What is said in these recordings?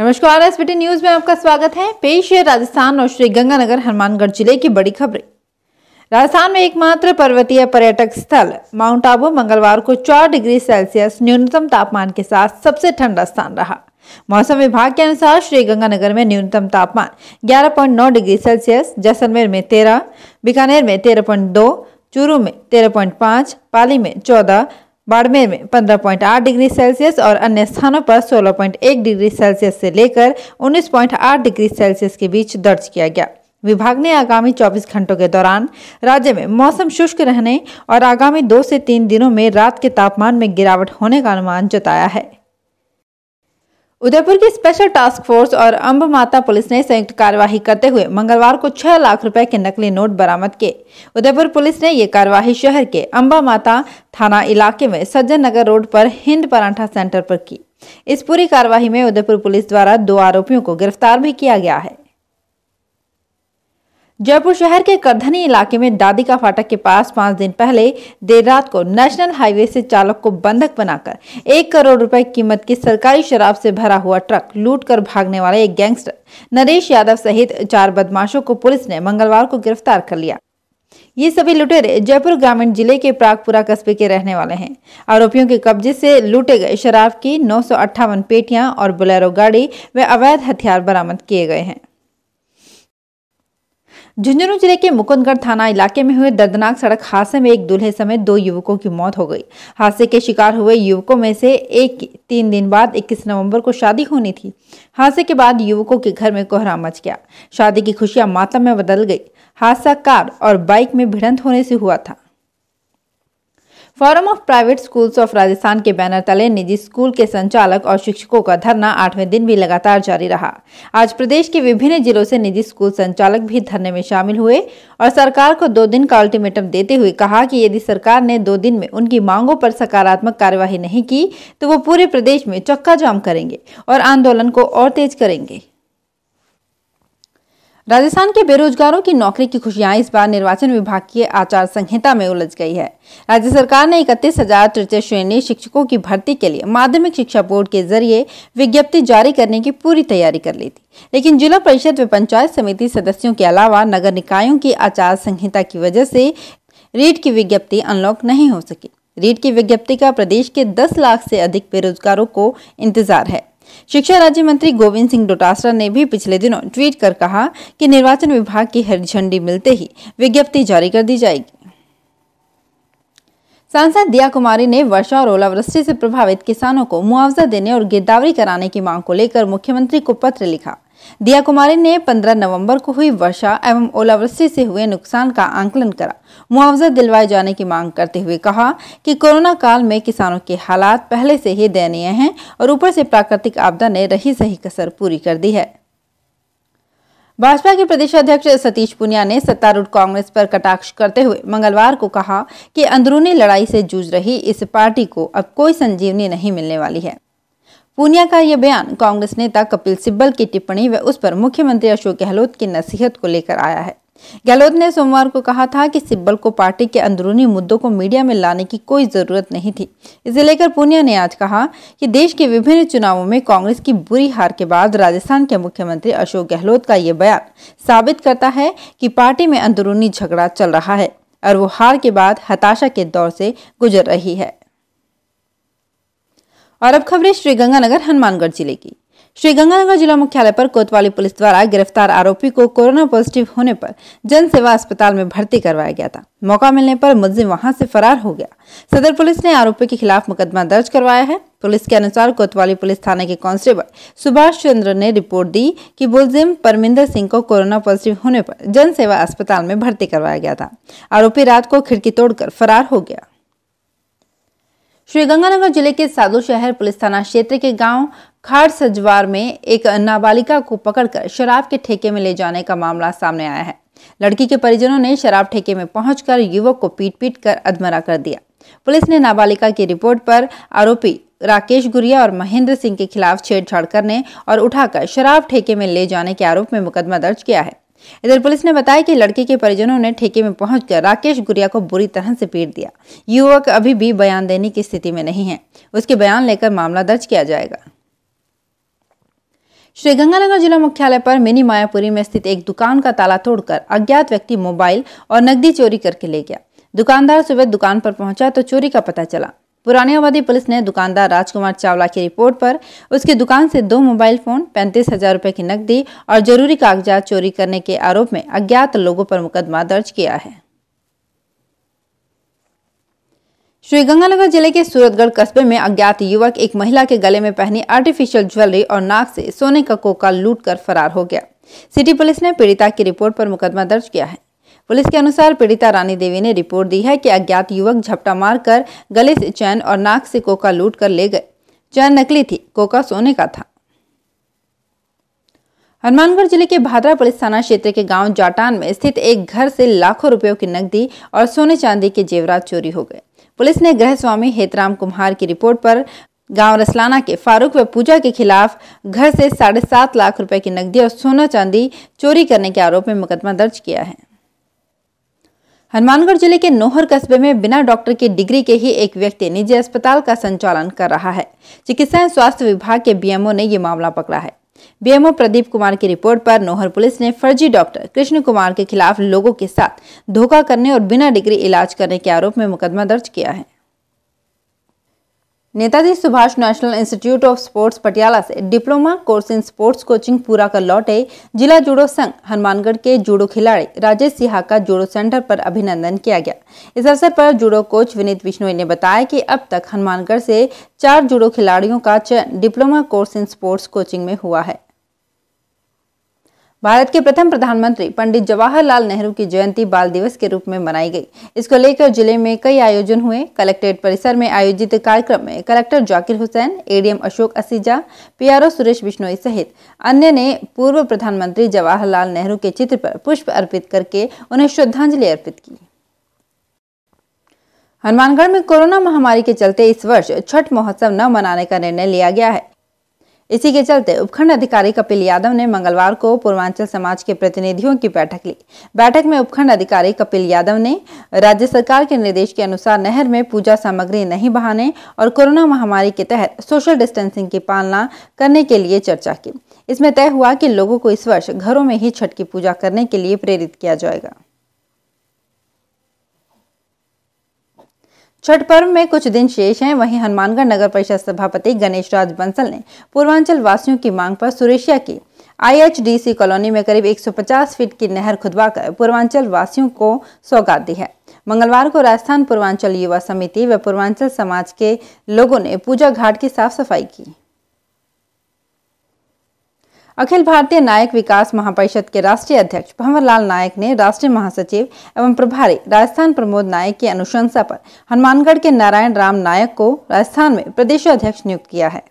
नमस्कार S B news में आपका स्वागत है पेश है राजस्थान और श्री गंगानगर हनुमानगढ़ जिले की बड़ी खबरें राजस्थान में एकमात्र पर्वतीय पर्यटक स्थल माउंट आबू मंगलवार को 4 डिग्री सेल्सियस न्यूनतम तापमान के साथ सबसे ठंडा स्थान रहा मौसम विभाग के अनुसार श्री गंगानगर में न्यूनतम तापमान 11.9 डिग्री सेल्सियस जैसलमेर में 13, बीकानेर में 13.2, चूरू में 13.5, पाली में चौदह बाड़मेर में 15.8 डिग्री सेल्सियस और अन्य स्थानों पर 16.1 डिग्री सेल्सियस से लेकर 19.8 डिग्री सेल्सियस के बीच दर्ज किया गया विभाग ने आगामी 24 घंटों के दौरान राज्य में मौसम शुष्क रहने और आगामी दो से तीन दिनों में रात के तापमान में गिरावट होने का अनुमान जताया है उदयपुर की स्पेशल टास्क फोर्स और अम्ब माता पुलिस ने संयुक्त कार्यवाही करते हुए मंगलवार को छह लाख रुपए के नकली नोट बरामद किए उदयपुर पुलिस ने ये कार्यवाही शहर के अम्बा माता थाना इलाके में सज्जन नगर रोड पर हिंद परांठा सेंटर पर की इस पूरी कार्यवाही में उदयपुर पुलिस द्वारा दो आरोपियों को गिरफ्तार भी किया गया है जयपुर शहर के करधनी इलाके में दादी का फाटक के पास पांच दिन पहले देर रात को नेशनल हाईवे से चालक को बंधक बनाकर एक करोड़ रुपए कीमत की सरकारी शराब से भरा हुआ ट्रक लूट कर भागने वाले एक गैंगस्टर नरेश यादव सहित चार बदमाशों को पुलिस ने मंगलवार को गिरफ्तार कर लिया ये सभी लुटेरे जयपुर ग्रामीण जिले के प्रागपुरा कस्बे के रहने वाले हैं आरोपियों के कब्जे से लूटे गए शराब की नौ पेटियां और बोलेरो गाड़ी व अवैध हथियार बरामद किए गए हैं झुंझुनू जिले के मुकुंदगढ़ थाना इलाके में हुए दर्दनाक सड़क हादसे में एक दूल्हे समेत दो युवकों की मौत हो गई हादसे के शिकार हुए युवकों में से एक तीन दिन बाद 21 नवंबर को शादी होनी थी हादसे के बाद युवकों के घर में कोहरा मच गया शादी की खुशियां मातम में बदल गई हादसा कार और बाइक में भिड़ंत होने से हुआ था forum of private schools of Rajasthan के बैनर तले निजी स्कूल के संचालक और शिक्षकों का धरना आठवें दिन भी लगातार जारी रहा आज प्रदेश के विभिन्न जिलों से निजी स्कूल संचालक भी धरने में शामिल हुए और सरकार को दो दिन का अल्टीमेटम देते हुए कहा कि यदि सरकार ने दो दिन में उनकी मांगों पर सकारात्मक कार्यवाही नहीं की तो वो पूरे प्रदेश में चक्का जाम करेंगे और आंदोलन को और तेज करेंगे राजस्थान के बेरोजगारों की नौकरी की खुशियां इस बार निर्वाचन विभाग की आचार संहिता में उलझ गई है राज्य सरकार ने इकतीस हजार तृतीय श्रेणी शिक्षकों की भर्ती के लिए माध्यमिक शिक्षा बोर्ड के जरिए विज्ञप्ति जारी करने की पूरी तैयारी कर ली थी लेकिन जिला परिषद व पंचायत समिति सदस्यों के अलावा नगर निकायों की आचार संहिता की वजह से रीट की विज्ञप्ति अनलॉक नहीं हो सकी रीट की विज्ञप्ति का प्रदेश के दस लाख से अधिक बेरोजगारों को इंतजार है शिक्षा राज्य मंत्री गोविंद सिंह डोटासरा ने भी पिछले दिनों ट्वीट कर कहा कि निर्वाचन विभाग की हरी झंडी मिलते ही विज्ञप्ति जारी कर दी जाएगी सांसद दिया कुमारी ने वर्षा और ओलावृष्टि से प्रभावित किसानों को मुआवजा देने और गिरदावरी कराने की मांग को लेकर मुख्यमंत्री को पत्र लिखा दिया कुमारी ने 15 नवंबर को हुई वर्षा एवं ओलावृष्टि से हुए नुकसान का आंकलन करा मुआवजा दिलवाए जाने की मांग करते हुए कहा कि कोरोना काल में किसानों के हालात पहले से ही दयनीय हैं और ऊपर से प्राकृतिक आपदा ने रही सही कसर पूरी कर दी है भाजपा के प्रदेश अध्यक्ष सतीश पुनिया ने सत्तारूढ़ कांग्रेस पर कटाक्ष करते हुए मंगलवार को कहा कि अंदरूनी लड़ाई से जूझ रही इस पार्टी को अब कोई संजीवनी नहीं मिलने वाली है पूनिया का यह बयान कांग्रेस नेता कपिल सिब्बल की टिप्पणी व उस पर मुख्यमंत्री अशोक गहलोत की नसीहत को लेकर आया है गहलोत ने सोमवार को कहा था कि सिब्बल को पार्टी के अंदरूनी मुद्दों को मीडिया में लाने की कोई जरूरत नहीं थी इसे लेकर पूनिया ने आज कहा कि देश के विभिन्न चुनावों में कांग्रेस की बुरी हार के बाद राजस्थान के मुख्यमंत्री अशोक गहलोत का ये बयान साबित करता है कि पार्टी में अंदरूनी झगड़ा चल रहा है और वो हार के बाद हताशा के दौर से गुजर रही है और अब खबरें श्रीगंगानगर हनुमानगढ़ जिले की श्रीगंगानगर जिला मुख्यालय पर कोतवाली पुलिस द्वारा गिरफ्तार आरोपी को कोरोना पॉजिटिव होने पर जन सेवा अस्पताल में भर्ती करवाया गया था मौका मिलने पर मुलजिम वहां से फरार हो गया सदर पुलिस ने आरोपी के खिलाफ मुकदमा दर्ज करवाया है पुलिस के अनुसार कोतवाली पुलिस थाने के कांस्टेबल सुभाष चंद्र ने रिपोर्ट दी कि मुलजिम परमिंदर सिंह को कोरोना पॉजिटिव होने पर जन सेवा अस्पताल में भर्ती करवाया गया था आरोपी रात को खिड़की तोड़कर फरार हो गया श्रीगंगानगर जिले के साधु शहर पुलिस थाना क्षेत्र के गांव खाड़ सजवार में एक नाबालिका को पकड़कर शराब के ठेके में ले जाने का मामला सामने आया है लड़की के परिजनों ने शराब ठेके में पहुंचकर युवक को पीट पीट कर अधमरा कर दिया पुलिस ने नाबालिका की रिपोर्ट पर आरोपी राकेश गुरिया और महेंद्र सिंह के खिलाफ छेड़छाड़ करने और उठाकर शराब ठेके में ले जाने के आरोप में मुकदमा दर्ज किया है इधर पुलिस ने बताया कि लड़के के परिजनों ने ठेके में पहुंचकर राकेश गुरिया को बुरी तरह से पीट दिया युवक अभी भी बयान देने की स्थिति में नहीं है उसके बयान लेकर मामला दर्ज किया जाएगा श्रीगंगानगर जिला मुख्यालय पर मिनी मायापुरी में स्थित एक दुकान का ताला तोड़कर अज्ञात व्यक्ति मोबाइल और नकदी चोरी करके ले गया दुकानदार सुबह दुकान पर पहुंचा तो चोरी का पता चला आबादी पुलिस ने दुकानदार राजकुमार चावला की रिपोर्ट पर उसकी दुकान से दो मोबाइल फोन पैंतीस हजार रूपए की नकदी और जरूरी कागजात चोरी करने के आरोप में अज्ञात लोगों पर मुकदमा दर्ज किया है श्रीगंगानगर जिले के सूरतगढ़ कस्बे में अज्ञात युवक एक महिला के गले में पहनी आर्टिफिशियल ज्वेलरी और नाक से सोने का कोका लूट कर फरार हो गया सिटी पुलिस ने पीड़िता की रिपोर्ट पर मुकदमा दर्ज किया है पुलिस के अनुसार पीड़िता रानी देवी ने रिपोर्ट दी है कि अज्ञात युवक झपटा मारकर गले से चैन और नाक से कोका लूट कर ले गए चैन नकली थी कोका सोने का था हनुमानगढ़ जिले के भादरा पुलिस थाना क्षेत्र के गांव जाटान में स्थित एक घर से लाखों रुपयों की नकदी और सोने चांदी के जेवरात चोरी हो गए पुलिस ने गृह स्वामी हेतराम कुम्हार की रिपोर्ट पर गांव रसलाना के फारूक व पूजा के खिलाफ घर से साढ़े सात लाख रुपए की नकदी और सोना चांदी चोरी करने के आरोप में मुकदमा दर्ज किया है हनुमानगढ़ जिले के नोहर कस्बे में बिना डॉक्टर की डिग्री के ही एक व्यक्ति निजी अस्पताल का संचालन कर रहा है चिकित्सा एवं स्वास्थ्य विभाग के बीएमओ ने ये मामला पकड़ा है बीएमओ प्रदीप कुमार की रिपोर्ट पर नोहर पुलिस ने फर्जी डॉक्टर कृष्ण कुमार के खिलाफ लोगों के साथ धोखा करने और बिना डिग्री इलाज करने के आरोप में मुकदमा दर्ज किया है Netaji Subhash national institute of sports Patiala से diploma course in sports coaching पूरा कर लौटे जिला जूडो संघ हनुमानगढ़ के जूडो खिलाड़ी राजेश सिहा का जूडो सेंटर पर अभिनंदन किया गया इस अवसर पर जूडो कोच विनीत बिश्नोई ने बताया कि अब तक हनुमानगढ़ से चार जूडो खिलाड़ियों का चयन diploma course in sports coaching में हुआ है भारत के प्रथम प्रधानमंत्री पंडित जवाहरलाल नेहरू की जयंती बाल दिवस के रूप में मनाई गई इसको लेकर जिले में कई आयोजन हुए कलेक्ट्रेट परिसर में आयोजित कार्यक्रम में collector Zakir Hussain ADM Ashok Asija PRO Suresh Bishnoi सहित अन्य ने पूर्व प्रधानमंत्री जवाहरलाल नेहरू के चित्र पर पुष्प अर्पित करके उन्हें श्रद्धांजलि अर्पित की हनुमानगढ़ में कोरोना महामारी के चलते इस वर्ष छठ महोत्सव न मनाने का निर्णय लिया गया है इसी के चलते उपखंड अधिकारी कपिल यादव ने मंगलवार को पूर्वांचल समाज के प्रतिनिधियों की बैठक ली बैठक में उपखंड अधिकारी कपिल यादव ने राज्य सरकार के निर्देश के अनुसार नहर में पूजा सामग्री नहीं बहाने और कोरोना महामारी के तहत सोशल डिस्टेंसिंग की पालना करने के लिए चर्चा की इसमें तय हुआ कि लोगों को इस वर्ष घरों में ही छठ की पूजा करने के लिए प्रेरित किया जाएगा छठ पर्व में कुछ दिन शेष हैं वहीं हनुमानगढ़ नगर परिषद सभापति गणेश राज बंसल ने पूर्वांचल वासियों की मांग पर सुरेशिया की आईएचडीसी कॉलोनी में करीब 150 फीट की नहर खुदवाकर पूर्वांचल वासियों को सौगात दी है मंगलवार को राजस्थान पूर्वांचल युवा समिति व पूर्वांचल समाज के लोगों ने पूजा घाट की साफ सफाई की अखिल भारतीय नायक विकास महापरिषद के राष्ट्रीय अध्यक्ष भंवरलाल नायक ने राष्ट्रीय महासचिव एवं प्रभारी राजस्थान प्रमोद नायक की अनुशंसा पर हनुमानगढ़ के नारायण राम नायक को राजस्थान में प्रदेश अध्यक्ष नियुक्त किया है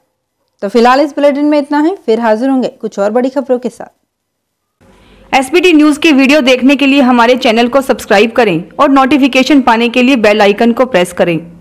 तो फिलहाल इस बुलेटिन में इतना ही फिर हाजिर होंगे कुछ और बड़ी खबरों के साथ एस न्यूज के वीडियो देखने के लिए हमारे चैनल को सब्सक्राइब करें और नोटिफिकेशन पाने के लिए बेल आइकन को प्रेस करें